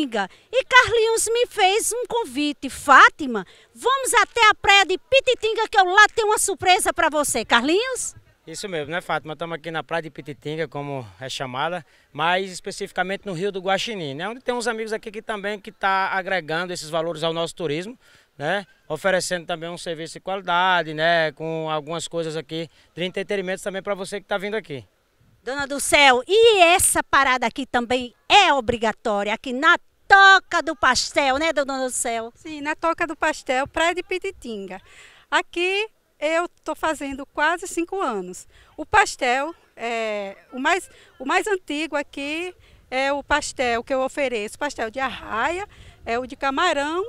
amiga. E Carlinhos me fez um convite. Fátima, vamos até a praia de Pititinga que eu lá tenho uma surpresa para você. Carlinhos? Isso mesmo, né, Fátima? Estamos aqui na Praia de Pititinga, como é chamada, mas especificamente no Rio do Guaxinim, né? Onde tem uns amigos aqui que também que tá agregando esses valores ao nosso turismo, né? Oferecendo também um serviço de qualidade, né? Com algumas coisas aqui de entretenimento também para você que está vindo aqui. Dona do céu, e essa parada aqui também é obrigatória, aqui na Toca do Pastel, né, Dona do Céu? Sim, na Toca do Pastel, Praia de Pititinga. Aqui eu estou fazendo quase cinco anos. O pastel, é, o, mais, o mais antigo aqui é o pastel que eu ofereço, pastel de arraia, é o de camarão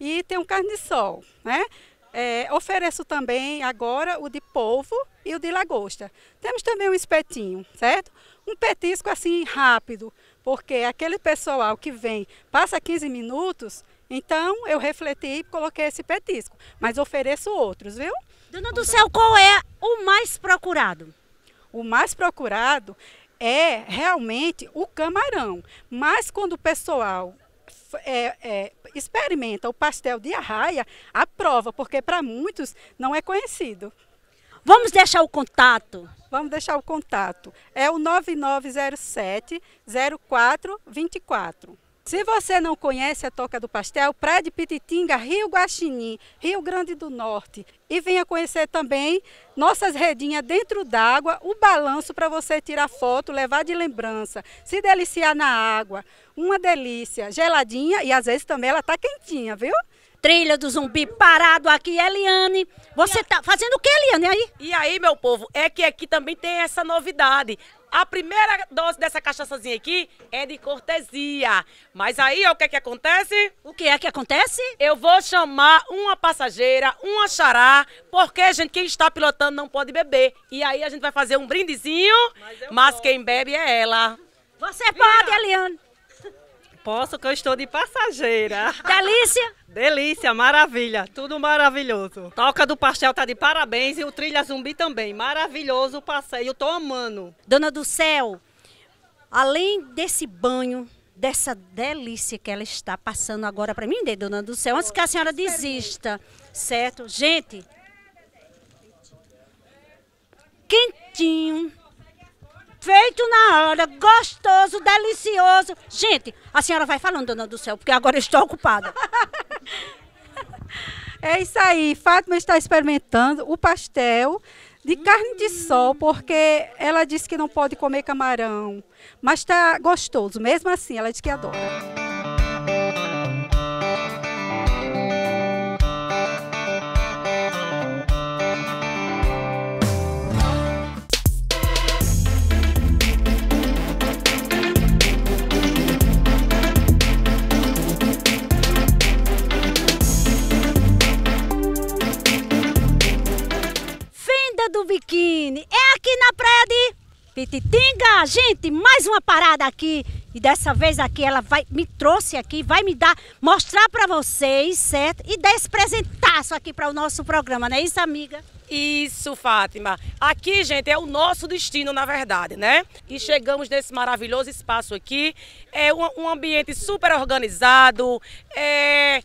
e tem um carne de sol, né? É, ofereço também agora o de polvo e o de lagosta. Temos também um espetinho, certo? Um petisco assim rápido, porque aquele pessoal que vem, passa 15 minutos, então eu refleti e coloquei esse petisco, mas ofereço outros, viu? Dona do Céu, qual é o mais procurado? O mais procurado é realmente o camarão, mas quando o pessoal é, é, experimenta o pastel de arraia, aprova, porque para muitos não é conhecido. Vamos deixar o contato. Vamos deixar o contato. É o 9907 0424. Se você não conhece a Toca do Pastel, Praia de Pititinga, Rio Guaxinim, Rio Grande do Norte. E venha conhecer também nossas redinhas dentro d'água, o balanço para você tirar foto, levar de lembrança, se deliciar na água. Uma delícia, geladinha e às vezes também ela está quentinha, viu? trilha do zumbi parado aqui. Eliane, você tá fazendo o que, Eliane, aí? E aí, meu povo, é que aqui também tem essa novidade. A primeira dose dessa cachaçazinha aqui é de cortesia. Mas aí, ó, o que é que acontece? O que é que acontece? Eu vou chamar uma passageira, uma xará, porque, gente, quem está pilotando não pode beber. E aí a gente vai fazer um brindezinho, mas, mas quem bebe é ela. Você pode, Eliane. Posso que eu estou de passageira. Delícia! Delícia, maravilha, tudo maravilhoso. Toca do Pastel tá de parabéns e o Trilha Zumbi também. Maravilhoso o passeio, tô amando. Dona do Céu, além desse banho, dessa delícia que ela está passando agora para mim, Dona do Céu, antes que a senhora desista, certo? Gente, quentinho feito na hora, gostoso, delicioso. Gente, a senhora vai falando, dona do céu, porque agora eu estou ocupada. é isso aí, Fátima está experimentando o pastel de carne de sol, porque ela disse que não pode comer camarão, mas está gostoso, mesmo assim, ela diz que adora. Pititinga, gente, mais uma parada aqui. E dessa vez aqui ela vai me trouxe aqui, vai me dar, mostrar para vocês, certo? E dar esse presentaço aqui para o nosso programa, não é isso, amiga? Isso, Fátima. Aqui, gente, é o nosso destino, na verdade, né? E chegamos nesse maravilhoso espaço aqui. É um, um ambiente super organizado, é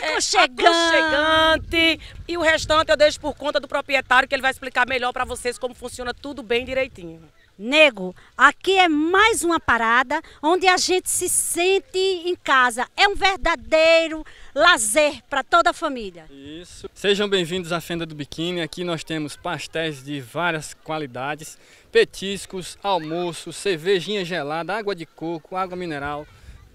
é, aconchegante. E o restante eu deixo por conta do proprietário, que ele vai explicar melhor para vocês como funciona tudo bem direitinho. Nego, aqui é mais uma parada onde a gente se sente em casa. É um verdadeiro lazer para toda a família. Isso. Sejam bem-vindos à Fenda do Biquíni. Aqui nós temos pastéis de várias qualidades, petiscos, almoço, cervejinha gelada, água de coco, água mineral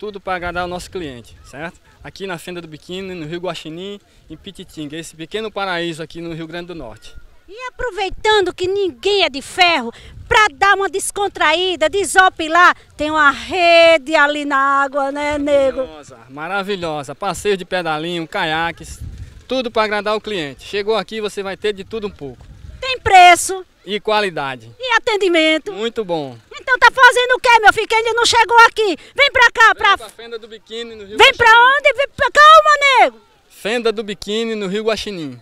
tudo para agradar o nosso cliente, certo? Aqui na Fenda do Biquíni, no Rio Guaxinim, em Pititinga, esse pequeno paraíso aqui no Rio Grande do Norte. E aproveitando que ninguém é de ferro, para dar uma descontraída, desopilar, tem uma rede ali na água, né, nego? Maravilhosa, maravilhosa. Passeio de pedalinho, caiaques, tudo para agradar o cliente. Chegou aqui, você vai ter de tudo um pouco. Tem preço. E qualidade. E atendimento. Muito bom. Então tá fazendo o quê, meu filho? Que ainda não chegou aqui. Vem pra cá, pra... pra fenda do biquíni no Rio Vem Guaxinim. pra onde? Vem pra... Calma, nego. Fenda do biquíni no Rio Guaxinim.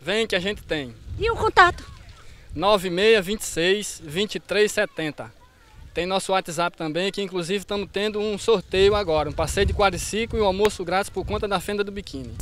Vem que a gente tem. E o contato? 9626 2370. Tem nosso WhatsApp também, que inclusive estamos tendo um sorteio agora, um passeio de quadriciclo e um almoço grátis por conta da fenda do biquíni.